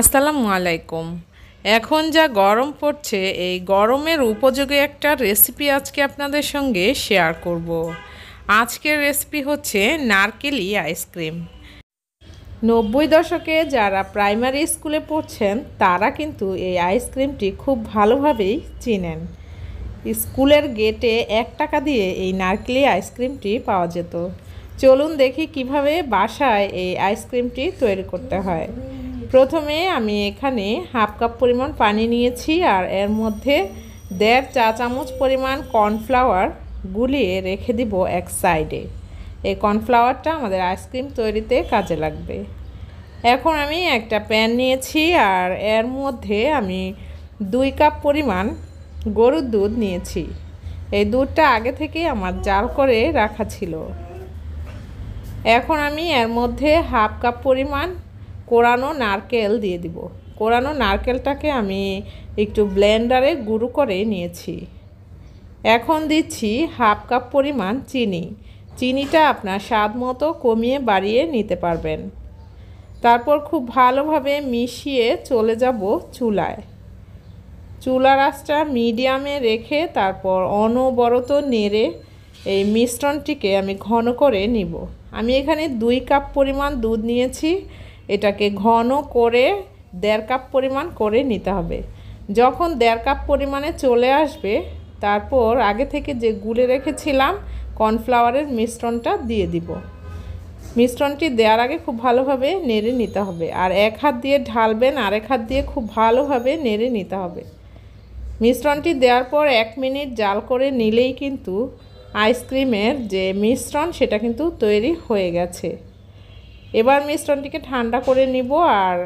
আসসালামু আলাইকুম এখন যা গরম পড়ছে এই গরমের উপযোগী একটা রেসিপি আজকে আপনাদের সঙ্গে শেয়ার করব। আজকের রেসিপি হচ্ছে নারকেলি আইসক্রিম নব্বই দশকে যারা প্রাইমারি স্কুলে পড়ছেন তারা কিন্তু এই আইসক্রিমটি খুব ভালোভাবেই চিনেন স্কুলের গেটে এক টাকা দিয়ে এই নারকেলি আইসক্রিমটি পাওয়া যেত চলুন দেখি কিভাবে বাসায় এই আইসক্রিমটি তৈরি করতে হয় প্রথমে আমি এখানে হাফ কাপ পরিমাণ পানি নিয়েছি আর এর মধ্যে দেড় চা চামচ পরিমাণ কর্নফ্লাওয়ার গুলিয়ে রেখে দিব এক সাইডে এই কর্নফ্লাওয়ারটা আমাদের আইসক্রিম তৈরিতে কাজে লাগবে এখন আমি একটা প্যান নিয়েছি আর এর মধ্যে আমি দুই কাপ পরিমাণ গরুর দুধ নিয়েছি এই দুধটা আগে থেকেই আমার জাল করে রাখা ছিল এখন আমি এর মধ্যে হাফ কাপ পরিমাণ কোরানো নারকেল দিয়ে দিব কোরানো নারকেলটাকে আমি একটু ব্লেন্ডারে গুঁড়ো করে নিয়েছি এখন দিচ্ছি হাফ কাপ পরিমাণ চিনি চিনিটা আপনার স্বাদ মতো কমিয়ে বাড়িয়ে নিতে পারবেন তারপর খুব ভালোভাবে মিশিয়ে চলে যাব চুলায় চুলা রাসটা মিডিয়ামে রেখে তারপর অনবরত নেড়ে এই মিশ্রণটিকে আমি ঘন করে নিব আমি এখানে দুই কাপ পরিমাণ দুধ নিয়েছি এটাকে ঘন করে দেড় কাপ পরিমাণ করে নিতে হবে যখন দেড় কাপ পরিমাণে চলে আসবে তারপর আগে থেকে যে গুলে রেখেছিলাম কর্নফ্লাওয়ারের মিশ্রণটা দিয়ে দিব মিশ্রণটি দেওয়ার আগে খুব ভালোভাবে নেড়ে নিতে হবে আর এক হাত দিয়ে ঢালবেন আর এক হাত দিয়ে খুব ভালোভাবে নেড়ে নিতে হবে মিশ্রণটি দেওয়ার পর এক মিনিট জাল করে নিলেই কিন্তু আইসক্রিমের যে মিশ্রণ সেটা কিন্তু তৈরি হয়ে গেছে এবার মিশ্রণটিকে ঠান্ডা করে নিব আর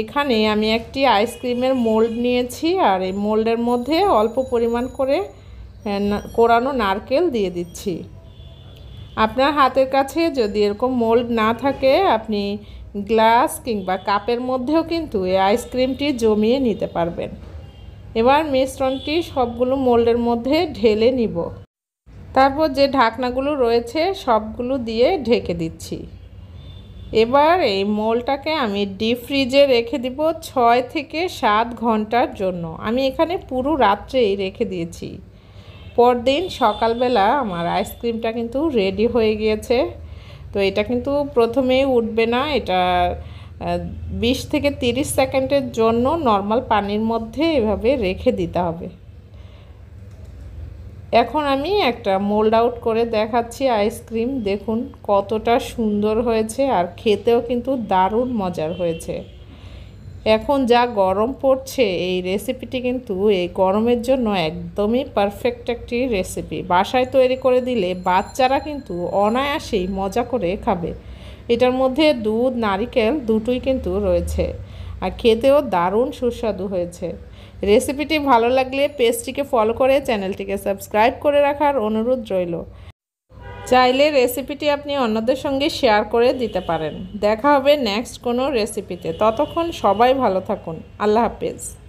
এখানে আমি একটি আইসক্রিমের মোল্ড নিয়েছি আর এই মোল্ডের মধ্যে অল্প পরিমাণ করে কোরানো নারকেল দিয়ে দিচ্ছি আপনার হাতের কাছে যদি এরকম মোল্ড না থাকে আপনি গ্লাস কিংবা কাপের মধ্যেও কিন্তু এই আইসক্রিমটি জমিয়ে নিতে পারবেন এবার মিশ্রণটি সবগুলো মোল্ডের মধ্যে ঢেলে নিব তারপর যে ঢাকনাগুলো রয়েছে সবগুলো দিয়ে ঢেকে দিচ্ছি এবার এই মোলটাকে আমি ডিপ ফ্রিজে রেখে দিব ছয় থেকে সাত ঘন্টার জন্য আমি এখানে পুরো রাত্রেই রেখে দিয়েছি পরদিন সকালবেলা আমার আইসক্রিমটা কিন্তু রেডি হয়ে গিয়েছে তো এটা কিন্তু প্রথমেই উঠবে না এটা বিশ থেকে তিরিশ সেকেন্ডের জন্য নর্মাল পানির মধ্যে এভাবে রেখে দিতে হবে এখন আমি একটা মোল্ড আউট করে দেখাচ্ছি আইসক্রিম দেখুন কতটা সুন্দর হয়েছে আর খেতেও কিন্তু দারুণ মজার হয়েছে এখন যা গরম পড়ছে এই রেসিপিটি কিন্তু এই গরমের জন্য একদমই পারফেক্ট একটি রেসিপি বাসায় তৈরি করে দিলে বাচ্চারা কিন্তু অনায়াসেই মজা করে খাবে এটার মধ্যে দুধ নারিকেল দুটোই কিন্তু রয়েছে আর খেতেও দারুণ সুস্বাদু হয়েছে রেসিপিটি ভালো লাগলে পেজটিকে ফলো করে চ্যানেলটিকে সাবস্ক্রাইব করে রাখার অনুরোধ রইল চাইলে রেসিপিটি আপনি অন্যদের সঙ্গে শেয়ার করে দিতে পারেন দেখা হবে নেক্সট কোনো রেসিপিতে ততক্ষণ সবাই ভালো থাকুন আল্লাহ হাফেজ